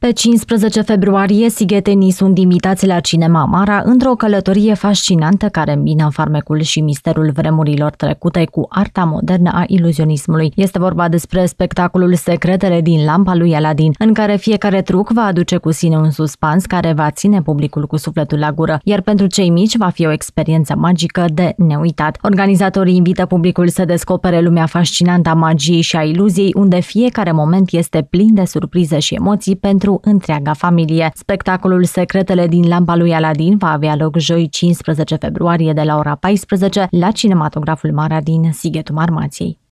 Pe 15 februarie, sighetenii sunt invitați la Cinema Mara într-o călătorie fascinantă care îmbină farmecul și misterul vremurilor trecute cu arta modernă a iluzionismului. Este vorba despre spectacolul Secretele din lampa lui Aladin, în care fiecare truc va aduce cu sine un suspans care va ține publicul cu sufletul la gură, iar pentru cei mici va fi o experiență magică de neuitat. Organizatorii invită publicul să descopere lumea fascinantă a magiei și a iluziei, unde fiecare moment este plin de surprize și emoții pentru pentru întreaga familie. Spectacolul Secretele din lampa lui Aladin va avea loc joi 15 februarie de la ora 14 la cinematograful Marea din Sighetul Marmației.